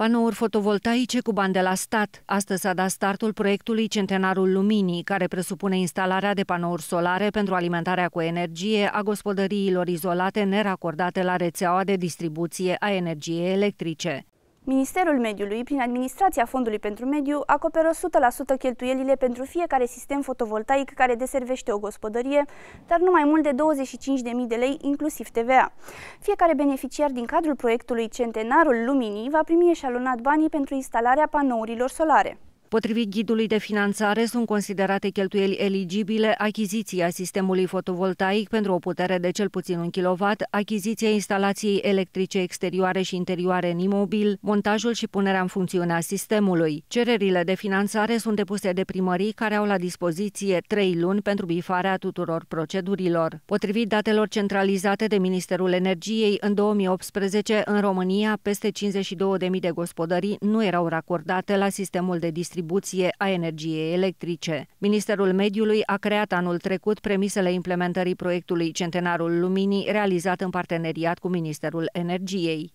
Panouri fotovoltaice cu bani de la stat. Astăzi a dat startul proiectului Centenarul Luminii, care presupune instalarea de panouri solare pentru alimentarea cu energie a gospodăriilor izolate neracordate la rețeaua de distribuție a energiei electrice. Ministerul Mediului, prin administrația Fondului pentru Mediu, acoperă 100% cheltuielile pentru fiecare sistem fotovoltaic care deservește o gospodărie, dar nu mai mult de 25.000 de lei, inclusiv TVA. Fiecare beneficiar din cadrul proiectului Centenarul Luminii va primi eșalonat banii pentru instalarea panourilor solare. Potrivit ghidului de finanțare, sunt considerate cheltuieli eligibile achiziția sistemului fotovoltaic pentru o putere de cel puțin 1 kW, achiziția instalației electrice exterioare și interioare în imobil, montajul și punerea în funcțiune a sistemului. Cererile de finanțare sunt depuse de primării care au la dispoziție 3 luni pentru bifarea tuturor procedurilor. Potrivit datelor centralizate de Ministerul Energiei, în 2018, în România, peste 52.000 de gospodării nu erau racordate la sistemul de distribuție distribuție a energiei electrice. Ministerul Mediului a creat anul trecut premisele implementării proiectului Centenarul Luminii realizat în parteneriat cu Ministerul Energiei.